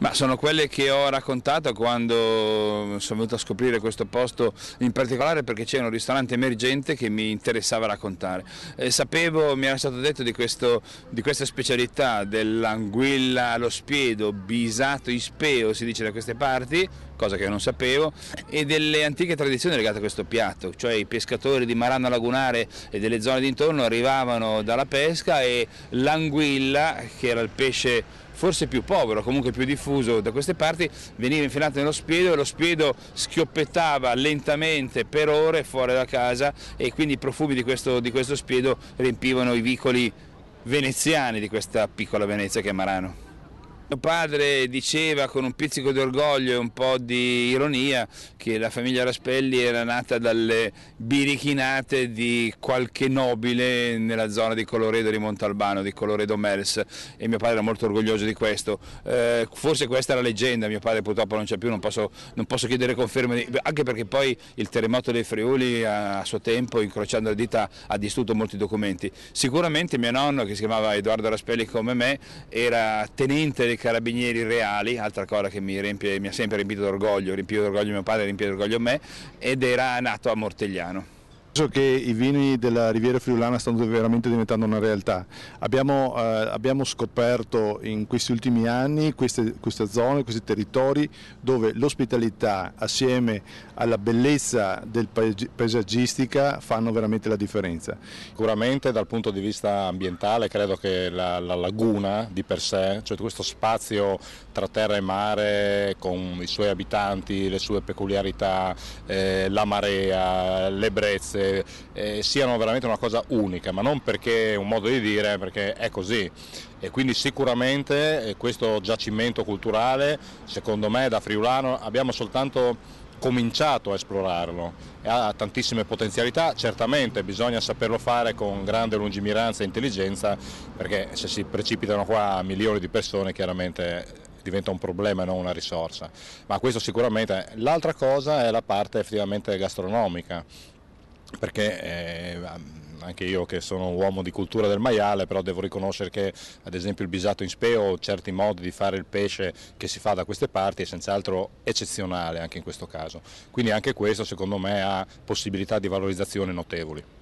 Ma sono quelle che ho raccontato quando sono venuto a scoprire questo posto in particolare perché c'era un ristorante emergente che mi interessava raccontare. E sapevo, mi era stato detto di, questo, di questa specialità dell'anguilla allo spiedo, bisato ispeo si dice da queste parti, cosa che non sapevo, e delle antiche tradizioni legate a questo piatto, cioè i pescatori di Marana Lagunare e delle zone d'intorno arrivavano dalla pesca e l'anguilla, che era il pesce forse più povero, comunque più diffuso da queste parti, veniva infilato nello spiedo e lo spiedo schioppettava lentamente per ore fuori da casa e quindi i profumi di questo, di questo spiedo riempivano i vicoli veneziani di questa piccola Venezia che è Marano. Mio padre diceva con un pizzico di orgoglio e un po' di ironia che la famiglia Raspelli era nata dalle birichinate di qualche nobile nella zona di Coloredo di Montalbano, di Coloredo Mers e mio padre era molto orgoglioso di questo. Eh, forse questa è la leggenda, mio padre purtroppo non c'è più, non posso, non posso chiedere conferme, anche perché poi il terremoto dei Friuli a, a suo tempo, incrociando le dita, ha distrutto molti documenti. Sicuramente mio nonno, che si chiamava Edoardo Raspelli come me, era tenente del carabinieri reali, altra cosa che mi, riempie, mi ha sempre riempito d'orgoglio, riempito d'orgoglio mio padre, riempito d'orgoglio me, ed era nato a Mortegliano. Penso che i vini della Riviera Friulana stanno veramente diventando una realtà. Abbiamo, eh, abbiamo scoperto in questi ultimi anni queste, queste zone, questi territori dove l'ospitalità assieme alla bellezza del paesaggistica fanno veramente la differenza. Sicuramente dal punto di vista ambientale credo che la, la laguna di per sé, cioè questo spazio tra terra e mare con i suoi abitanti, le sue peculiarità, eh, la marea, le brezze, eh, eh, siano veramente una cosa unica, ma non perché è un modo di dire, perché è così. E quindi sicuramente eh, questo giacimento culturale, secondo me da Friulano, abbiamo soltanto cominciato a esplorarlo, e ha tantissime potenzialità, certamente bisogna saperlo fare con grande lungimiranza e intelligenza perché se si precipitano qua milioni di persone chiaramente diventa un problema e non una risorsa, ma questo sicuramente. L'altra cosa è la parte effettivamente gastronomica, perché eh, anche io che sono un uomo di cultura del maiale, però devo riconoscere che ad esempio il bisato in speo, certi modi di fare il pesce che si fa da queste parti è senz'altro eccezionale anche in questo caso. Quindi anche questo secondo me ha possibilità di valorizzazione notevoli.